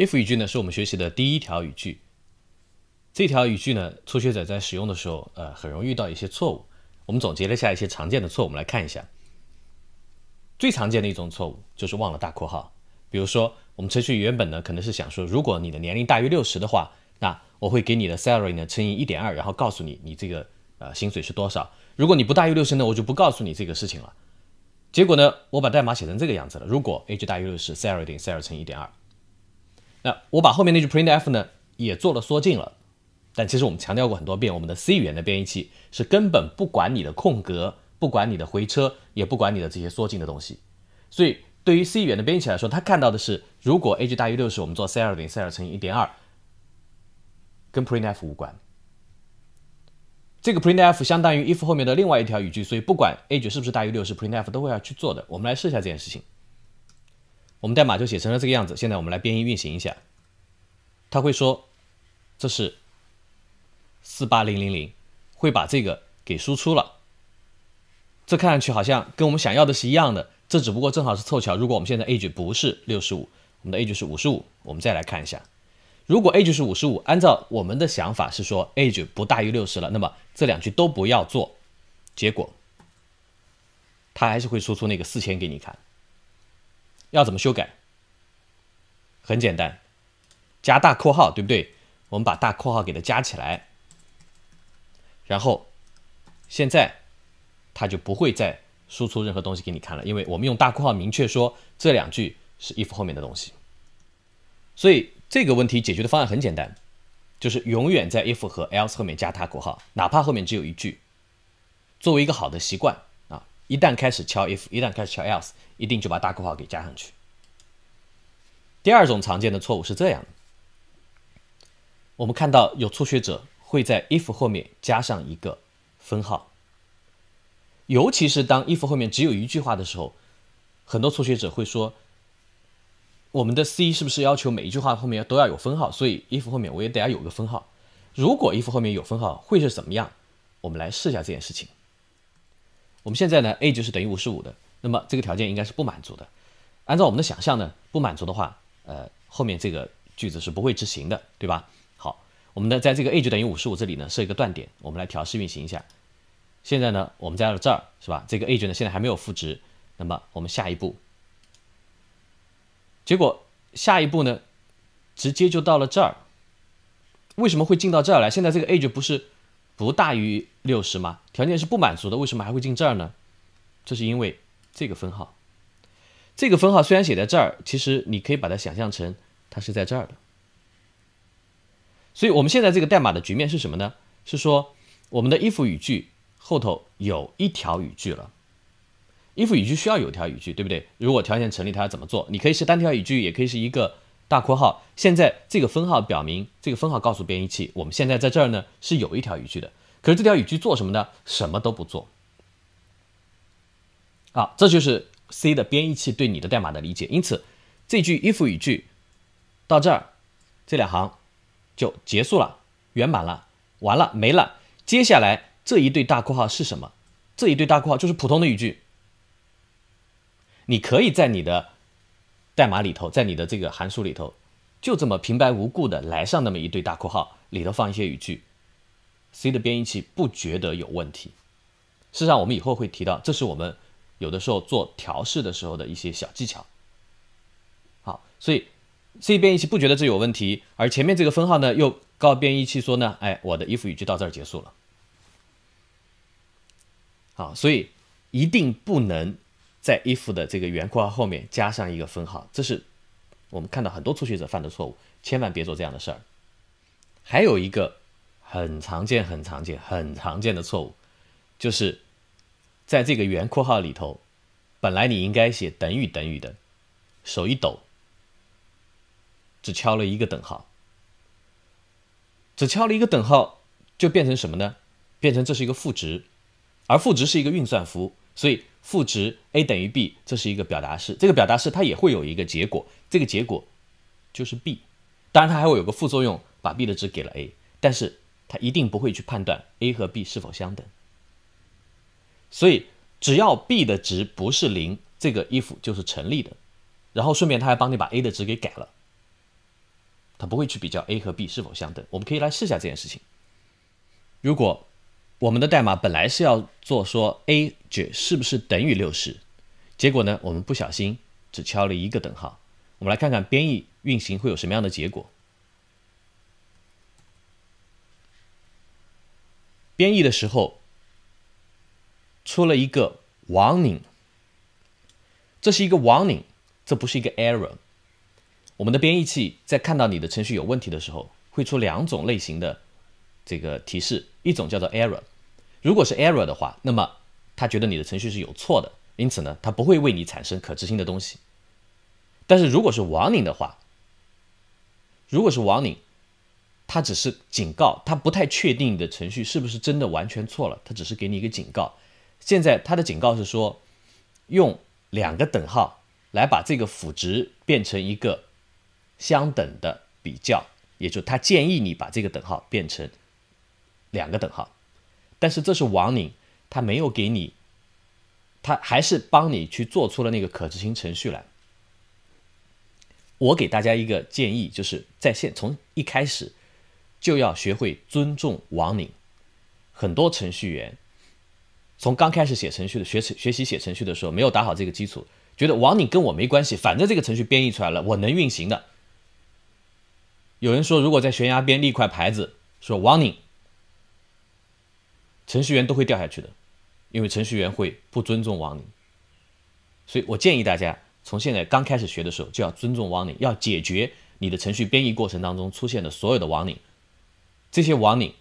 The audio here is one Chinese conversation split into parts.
if 语句呢是我们学习的第一条语句，这条语句呢，初学者在使用的时候，呃，很容易遇到一些错误。我们总结了下一些常见的错误，我们来看一下。最常见的一种错误就是忘了大括号。比如说，我们程序原本呢，可能是想说，如果你的年龄大于六十的话，那我会给你的 salary 呢乘以一点二，然后告诉你你这个呃薪水是多少。如果你不大于六十呢，我就不告诉你这个事情了。结果呢，我把代码写成这个样子了：如果 age 大于六十，salary 等于 salary 乘一点二。那我把后面那句 printf 呢也做了缩进了，但其实我们强调过很多遍，我们的 C 语言的编译器是根本不管你的空格，不管你的回车，也不管你的这些缩进的东西。所以对于 C 语言的编译器来说，它看到的是，如果 age 大于六十，我们做 ceil 零 c e 乘以一点二，跟 printf 无关。这个 printf 相当于 if 后面的另外一条语句，所以不管 age 是不是大于六十，printf 都会要去做的。我们来试一下这件事情。我们代码就写成了这个样子。现在我们来编译运行一下，它会说这是四八零零零，会把这个给输出了。这看上去好像跟我们想要的是一样的。这只不过正好是凑巧。如果我们现在 age 不是六十五，我们的 age 是五十五，我们再来看一下。如果 age 是五十五，按照我们的想法是说 age 不大于六十了，那么这两句都不要做。结果他还是会输出那个四千给你看。要怎么修改？很简单，加大括号，对不对？我们把大括号给它加起来，然后现在它就不会再输出任何东西给你看了，因为我们用大括号明确说这两句是 if 后面的东西。所以这个问题解决的方案很简单，就是永远在 if 和 else 后面加它括号，哪怕后面只有一句，作为一个好的习惯。一旦开始敲 if，一旦开始敲 else，一定就把大括号给加上去。第二种常见的错误是这样的：我们看到有初学者会在 if 后面加上一个分号，尤其是当 if 后面只有一句话的时候，很多初学者会说：“我们的 C 是不是要求每一句话后面都要有分号？所以 if 后面我也得要有个分号。”如果 if 后面有分号会是怎么样？我们来试一下这件事情。我们现在呢，a 就是等于五十五的，那么这个条件应该是不满足的。按照我们的想象呢，不满足的话，呃，后面这个句子是不会执行的，对吧？好，我们的在这个 age 等于五十五这里呢设一个断点，我们来调试运行一下。现在呢，我们到这儿，是吧？这个 age 呢现在还没有赋值，那么我们下一步，结果下一步呢，直接就到了这儿。为什么会进到这儿来？现在这个 age 不是？不大于六十吗？条件是不满足的，为什么还会进这儿呢？这是因为这个分号，这个分号虽然写在这儿，其实你可以把它想象成它是在这儿的。所以我们现在这个代码的局面是什么呢？是说我们的 if 语句后头有一条语句了，if 语句需要有条语句，对不对？如果条件成立，它要怎么做？你可以是单条语句，也可以是一个。大括号，现在这个分号表明，这个分号告诉编译器，我们现在在这儿呢是有一条语句的。可是这条语句做什么呢？什么都不做。好，这就是 C 的编译器对你的代码的理解。因此，这句 if 语句到这儿，这两行就结束了，圆满了，完了，没了。接下来这一对大括号是什么？这一对大括号就是普通的语句。你可以在你的代码里头，在你的这个函数里头，就这么平白无故的来上那么一对大括号，里头放一些语句，C 的编译器不觉得有问题。事实上，我们以后会提到，这是我们有的时候做调试的时候的一些小技巧。好，所以 C 编译器不觉得这有问题，而前面这个分号呢，又告编译器说呢，哎，我的 if 语句到这儿结束了。好，所以一定不能。在 if 的这个圆括号后面加上一个分号，这是我们看到很多初学者犯的错误，千万别做这样的事儿。还有一个很常见、很常见、很常见的错误，就是在这个圆括号里头，本来你应该写等于等于的，手一抖，只敲了一个等号，只敲了一个等号，就变成什么呢？变成这是一个赋值，而赋值是一个运算符，所以。赋值 a 等于 b，这是一个表达式。这个表达式它也会有一个结果，这个结果就是 b。当然，它还会有个副作用，把 b 的值给了 a。但是它一定不会去判断 a 和 b 是否相等。所以只要 b 的值不是零，这个 if 就是成立的。然后顺便它还帮你把 a 的值给改了。它不会去比较 a 和 b 是否相等。我们可以来试一下这件事情。如果我们的代码本来是要做说 a 值是不是等于六十，结果呢，我们不小心只敲了一个等号。我们来看看编译运行会有什么样的结果。编译的时候出了一个 warning，这是一个 warning，这不是一个 error。我们的编译器在看到你的程序有问题的时候，会出两种类型的。这个提示一种叫做 error，如果是 error 的话，那么他觉得你的程序是有错的，因此呢，他不会为你产生可执行的东西。但是如果是 warning 的话，如果是 warning，他只是警告，他不太确定你的程序是不是真的完全错了，他只是给你一个警告。现在他的警告是说，用两个等号来把这个赋值变成一个相等的比较，也就他建议你把这个等号变成。两个等号，但是这是王宁，他没有给你，他还是帮你去做出了那个可执行程序来。我给大家一个建议，就是在线从一开始就要学会尊重王宁。很多程序员从刚开始写程序的学学习写程序的时候，没有打好这个基础，觉得王宁跟我没关系，反正这个程序编译出来了，我能运行的。有人说，如果在悬崖边立块牌子，说王宁。程序员都会掉下去的，因为程序员会不尊重网领，所以我建议大家从现在刚开始学的时候就要尊重网领，要解决你的程序编译过程当中出现的所有的网领，这些网领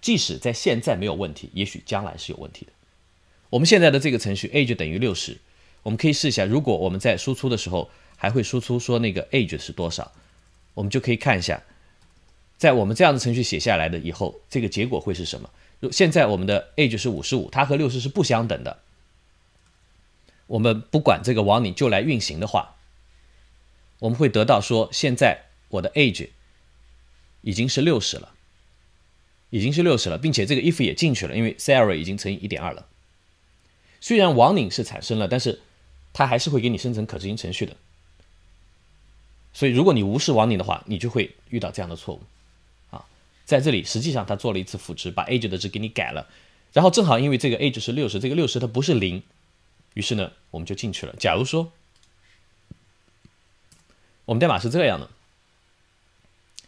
即使在现在没有问题，也许将来是有问题的。我们现在的这个程序 a g e 等于六十，我们可以试一下，如果我们在输出的时候还会输出说那个 a g e 是多少，我们就可以看一下。在我们这样的程序写下来的以后，这个结果会是什么？现在我们的 age 是五十五，它和六十是不相等的。我们不管这个 warning 就来运行的话，我们会得到说，现在我的 age 已经是六十了，已经是六十了，并且这个 if 也进去了，因为 salary 已经乘以一点二了。虽然 warning 是产生了，但是它还是会给你生成可执行程序的。所以，如果你无视网领的话，你就会遇到这样的错误。在这里，实际上他做了一次赋值，把 age 的值给你改了。然后正好因为这个 age 是六十，这个六十它不是零，于是呢我们就进去了。假如说我们代码是这样的，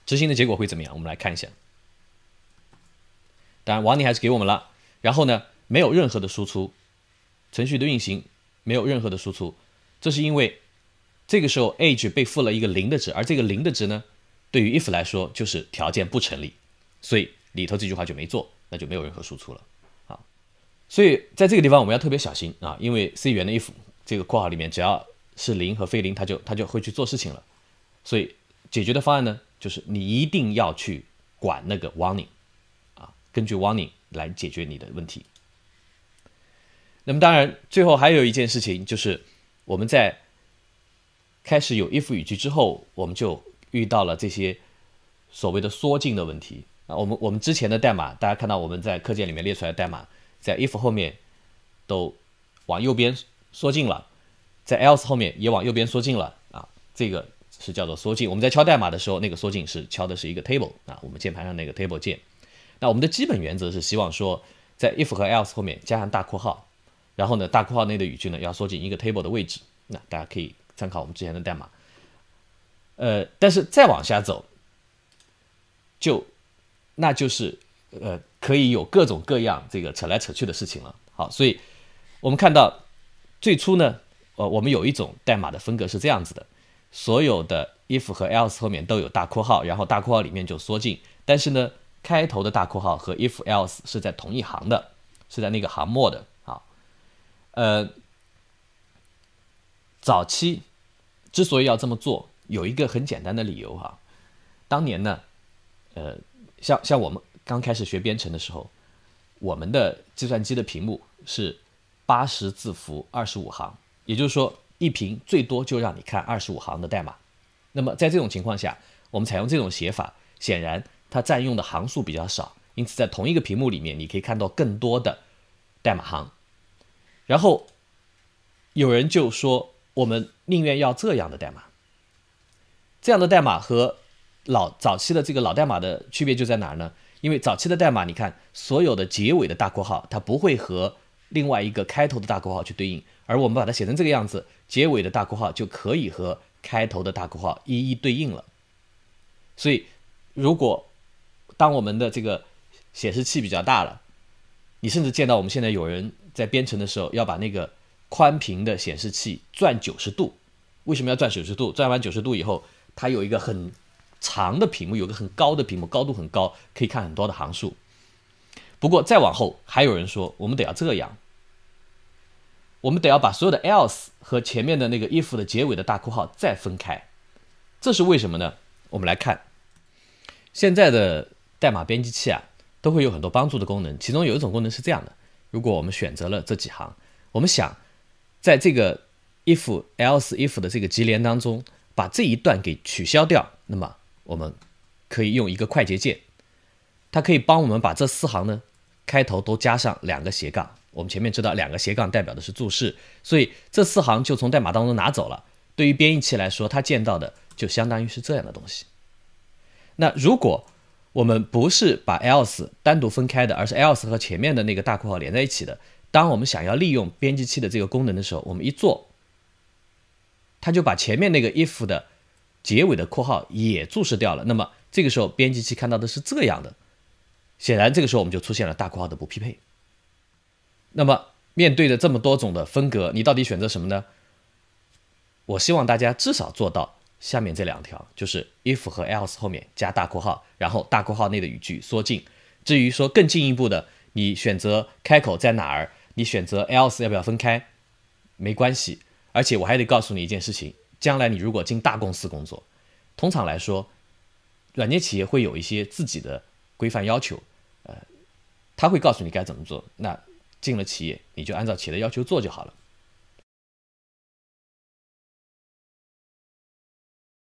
执行的结果会怎么样？我们来看一下。当然，王尼还是给我们了。然后呢，没有任何的输出，程序的运行没有任何的输出，这是因为这个时候 age 被赋了一个零的值，而这个零的值呢，对于 if 来说就是条件不成立。所以里头这句话就没做，那就没有任何输出了，啊。所以在这个地方我们要特别小心啊，因为 C 语言的 if 这个括号里面只要是零和非零，它就它就会去做事情了，所以解决的方案呢，就是你一定要去管那个 warning 啊，根据 warning 来解决你的问题。那么当然最后还有一件事情就是我们在开始有 if 语句之后，我们就遇到了这些所谓的缩进的问题。啊，我们我们之前的代码，大家看到我们在课件里面列出来的代码，在 if 后面都往右边缩进了，在 else 后面也往右边缩进了啊，这个是叫做缩进。我们在敲代码的时候，那个缩进是敲的是一个 table 啊，我们键盘上那个 table 键。那我们的基本原则是希望说，在 if 和 else 后面加上大括号，然后呢，大括号内的语句呢要缩进一个 table 的位置。那大家可以参考我们之前的代码，呃，但是再往下走就。那就是，呃，可以有各种各样这个扯来扯去的事情了。好，所以，我们看到，最初呢，呃，我们有一种代码的风格是这样子的：所有的 if 和 else 后面都有大括号，然后大括号里面就缩进。但是呢，开头的大括号和 if else 是在同一行的，是在那个行末的。好，呃，早期，之所以要这么做，有一个很简单的理由哈。当年呢，呃。像像我们刚开始学编程的时候，我们的计算机的屏幕是八十字符二十五行，也就是说一屏最多就让你看二十五行的代码。那么在这种情况下，我们采用这种写法，显然它占用的行数比较少，因此在同一个屏幕里面，你可以看到更多的代码行。然后有人就说，我们宁愿要这样的代码，这样的代码和。老早期的这个老代码的区别就在哪儿呢？因为早期的代码，你看所有的结尾的大括号，它不会和另外一个开头的大括号去对应，而我们把它写成这个样子，结尾的大括号就可以和开头的大括号一一对应了。所以，如果当我们的这个显示器比较大了，你甚至见到我们现在有人在编程的时候，要把那个宽屏的显示器转九十度。为什么要转九十度？转完九十度以后，它有一个很。长的屏幕有个很高的屏幕，高度很高，可以看很多的行数。不过再往后还有人说，我们得要这样，我们得要把所有的 else 和前面的那个 if 的结尾的大括号再分开。这是为什么呢？我们来看，现在的代码编辑器啊，都会有很多帮助的功能，其中有一种功能是这样的：如果我们选择了这几行，我们想在这个 if else if 的这个级联当中把这一段给取消掉，那么。我们可以用一个快捷键，它可以帮我们把这四行呢开头都加上两个斜杠。我们前面知道，两个斜杠代表的是注释，所以这四行就从代码当中拿走了。对于编译器来说，它见到的就相当于是这样的东西。那如果我们不是把 else 单独分开的，而是 else 和前面的那个大括号连在一起的，当我们想要利用编辑器的这个功能的时候，我们一做，它就把前面那个 if 的。结尾的括号也注释掉了，那么这个时候编辑器看到的是这样的，显然这个时候我们就出现了大括号的不匹配。那么面对着这么多种的分隔，你到底选择什么呢？我希望大家至少做到下面这两条，就是 if 和 else 后面加大括号，然后大括号内的语句缩进。至于说更进一步的，你选择开口在哪儿，你选择 else 要不要分开，没关系。而且我还得告诉你一件事情。将来你如果进大公司工作，通常来说，软件企业会有一些自己的规范要求，呃，他会告诉你该怎么做。那进了企业，你就按照企业的要求做就好了。